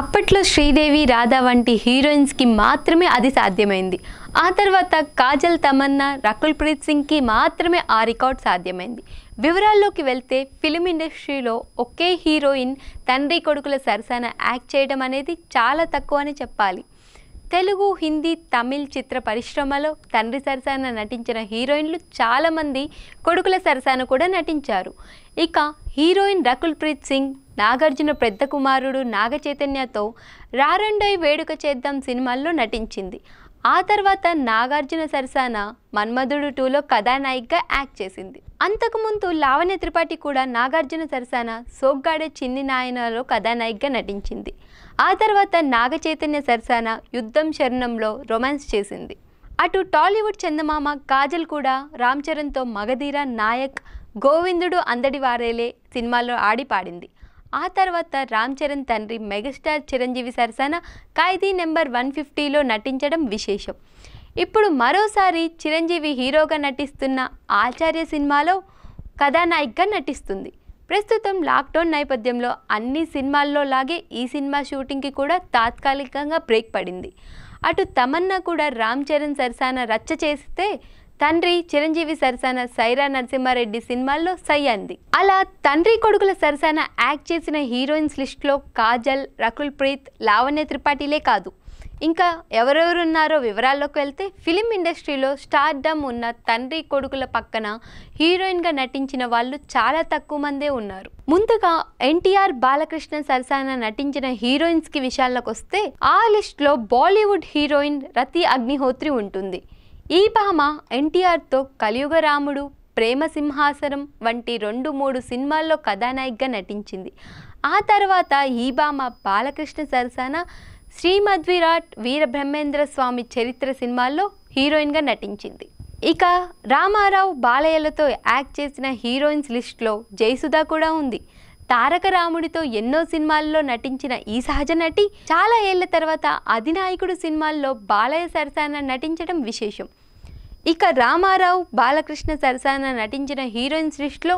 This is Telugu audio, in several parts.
అప్పట్లో శ్రీదేవి రాధా వంటి హీరోయిన్స్కి మాత్రమే అది సాధ్యమైంది ఆ తర్వాత కాజల్ తమన్నా రకుల్ ప్రీత్ సింగ్కి మాత్రమే ఆ రికార్డ్ సాధ్యమైంది వివరాల్లోకి వెళ్తే ఫిలిం ఇండస్ట్రీలో ఒకే హీరోయిన్ తండ్రి కొడుకుల సరసన యాక్ట్ చేయడం అనేది చాలా తక్కువ అని చెప్పాలి తెలుగు హిందీ తమిళ్ చిత్ర పరిశ్రమలో తండ్రి సరసాన నటించిన హీరోయిన్లు చాలామంది కొడుకుల సరసాన కూడా నటించారు ఇక హీరోయిన్ రకుల్ ప్రీత్ సింగ్ నాగార్జున పెద్ద కుమారుడు నాగచైతన్యతో రారండోయ్ వేడుక చేద్దాం సినిమాల్లో నటించింది ఆ తర్వాత నాగార్జున సరసాన మన్మధుడు టూలో కథానాయికగా యాక్ట్ చేసింది అంతకుముందు లావణ్య త్రిపాఠి కూడా నాగార్జున సరసాన సోగ్గాడే చిన్ని నాయనలో కథానాయికగా నటించింది ఆ తర్వాత నాగ చైతన్య సరసాన యుద్ధం శరణంలో రొమాన్స్ చేసింది అటు టాలీవుడ్ చందమామ కాజల్ కూడా రామ్ చరణ్తో మగధీర నాయక్ గోవిందుడు అందడి వారేలే సినిమాలో ఆడి పాడింది ఆ తర్వాత రామ్ చరణ్ తండ్రి మెగాస్టార్ చిరంజీవి సరసన ఖైదీ నెంబర్ వన్ ఫిఫ్టీలో నటించడం విశేషం ఇప్పుడు మరోసారి చిరంజీవి హీరోగా నటిస్తున్న ఆచార్య సినిమాలో కథానాయికగా నటిస్తుంది ప్రస్తుతం లాక్డౌన్ నేపథ్యంలో అన్ని సినిమాల్లో లాగే ఈ సినిమా షూటింగ్కి కూడా తాత్కాలికంగా బ్రేక్ పడింది అటు తమన్నా కూడా రామ్ చరణ్ సరసాన రచ్చ చేస్తే తండ్రి చిరంజీవి సరసన సైరా నరసింహారెడ్డి సినిమాల్లో సై అంది అలా తండ్రి కొడుకుల సరసన యాక్ట్ చేసిన హీరోయిన్స్ లిస్ట్లో కాజల్ రకుల్ ప్రీత్ లావణ్య త్రిపాఠిలే కాదు ఇంకా ఎవరెవరున్నారో వివరాల్లోకి వెళ్తే ఫిలిం ఇండస్ట్రీలో స్టార్డమ్ ఉన్న తండ్రి కొడుకుల పక్కన హీరోయిన్గా నటించిన వాళ్ళు చాలా తక్కువ మందే ఉన్నారు ముందుగా ఎన్టీఆర్ బాలకృష్ణ సరసన నటించిన హీరోయిన్స్కి విషయాల్లోకి వస్తే ఆ లిస్ట్లో బాలీవుడ్ హీరోయిన్ రతి అగ్నిహోత్రి ఉంటుంది ఈ భామ ఎన్టీఆర్తో కలియుగ రాముడు ప్రేమ సింహాసనం వంటి రెండు మూడు సినిమాల్లో కథానాయికగా నటించింది ఆ తర్వాత ఈ భామ బాలకృష్ణ సరసన శ్రీమద్విరాట్ వీరబ్రహ్మేంద్ర స్వామి చరిత్ర సినిమాల్లో హీరోయిన్గా నటించింది ఇక రామారావు బాలయ్యలతో యాక్ట్ చేసిన హీరోయిన్స్ లిస్ట్లో జయసుధ కూడా ఉంది తారక రాముడితో ఎన్నో సినిమాల్లో నటించిన ఈ సహజ నటి చాలా ఏళ్ల తర్వాత అధినాయకుడు సినిమాల్లో బాలయ్య సరసాన నటించడం విశేషం ఇక రామారావు బాలకృష్ణ సరసాన నటించిన హీరోయిన్ సృష్టిలో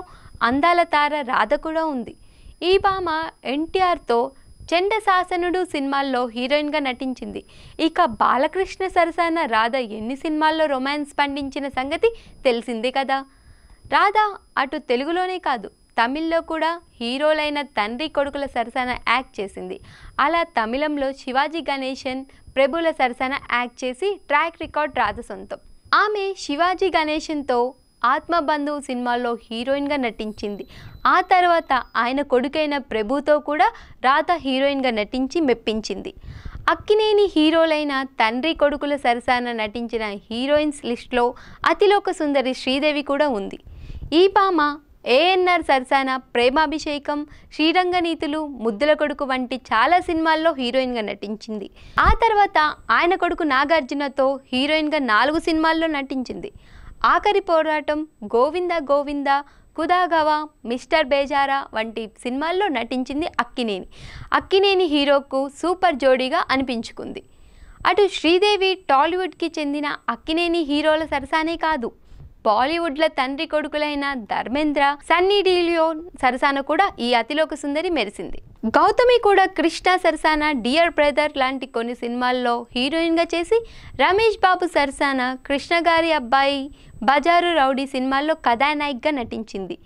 అందాల తార రాధ కూడా ఉంది ఈ భామ ఎన్టీఆర్తో చెండ శాసనుడు సినిమాల్లో హీరోయిన్గా నటించింది ఇక బాలకృష్ణ సరసాన రాధ ఎన్ని సినిమాల్లో రొమాన్స్ పండించిన సంగతి తెలిసిందే కదా రాధ అటు తెలుగులోనే కాదు తమిళ్లో కూడా హీరోలైన తండ్రి కొడుకుల సరసన యాక్ట్ చేసింది అలా తమిళంలో శివాజీ గణేశన్ ప్రభుల సరసన యాక్ట్ చేసి ట్రాక్ రికార్డ్ రాజ సొంతం ఆమె శివాజీ గణేశన్తో ఆత్మబంధు సినిమాలో హీరోయిన్గా నటించింది ఆ తర్వాత ఆయన కొడుకైన ప్రభుతో కూడా రాధ హీరోయిన్గా నటించి మెప్పించింది అక్కినేని హీరోలైన తండ్రి కొడుకుల సరసాన నటించిన హీరోయిన్స్ లిస్ట్లో అతిలోక సుందరి శ్రీదేవి కూడా ఉంది ఈ భామ ఏఎన్ఆర్ సరసాన ప్రేమాభిషేకం శ్రీరంగనీతులు ముద్దుల కొడుకు వంటి చాలా సినిమాల్లో హీరోయిన్గా నటించింది ఆ తర్వాత ఆయన కొడుకు నాగార్జునతో హీరోయిన్గా నాలుగు సినిమాల్లో నటించింది ఆఖరి పోరాటం గోవింద గోవింద కుదాగవా మిస్టర్ బేజారా వంటి సినిమాల్లో నటించింది అక్కినేని అక్కినేని హీరోకు సూపర్ జోడీగా అనిపించుకుంది అటు శ్రీదేవి టాలీవుడ్కి చెందిన అక్కినేని హీరోల సరసానే కాదు బాలీవుడ్ లో తండ్రి కొడుకులైన ధర్మేంద్ర సన్నీ డీలియో సరసాన కూడా ఈ అతిలోక సుందరి మెరిసింది గౌతమి కూడా కృష్ణ సరసాన డియర్ బ్రదర్ లాంటి కొన్ని సినిమాల్లో హీరోయిన్గా చేసి రమేష్ బాబు సరసాన కృష్ణ గారి అబ్బాయి బజారు రౌడీ సినిమాల్లో కథానాయిక్గా నటించింది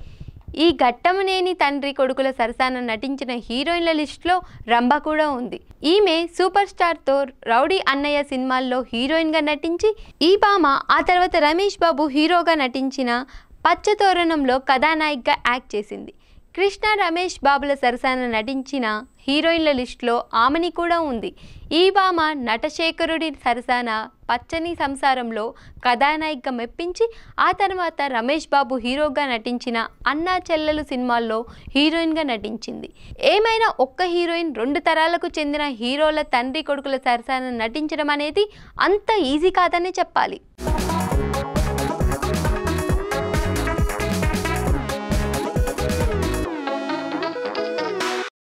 ఈ ఘట్టమునేని తండ్రి కొడుకుల సరసాన నటించిన హీరోయిన్ల లిస్ట్లో రంభ కూడా ఉంది ఈమె సూపర్ స్టార్తో రౌడీ అన్నయ్య సినిమాల్లో హీరోయిన్గా నటించి ఈ భామ ఆ తర్వాత రమేష్ బాబు హీరోగా నటించిన పచ్చతోరణంలో కథానాయికగా యాక్ట్ చేసింది కృష్ణ రమేష్ బాబుల సరసన నటించిన హీరోయిన్ల లిస్టులో ఆమెని కూడా ఉంది ఈ భామ నటశేఖరుడి సరసన పచ్చని సంసారంలో కథానాయిక మెప్పించి ఆ తర్వాత రమేష్ బాబు హీరోగా నటించిన అన్నా చెల్లెలు సినిమాల్లో హీరోయిన్గా నటించింది ఏమైనా ఒక్క హీరోయిన్ రెండు తరాలకు చెందిన హీరోల తండ్రి కొడుకుల సరసన నటించడం అనేది అంత ఈజీ కాదనే చెప్పాలి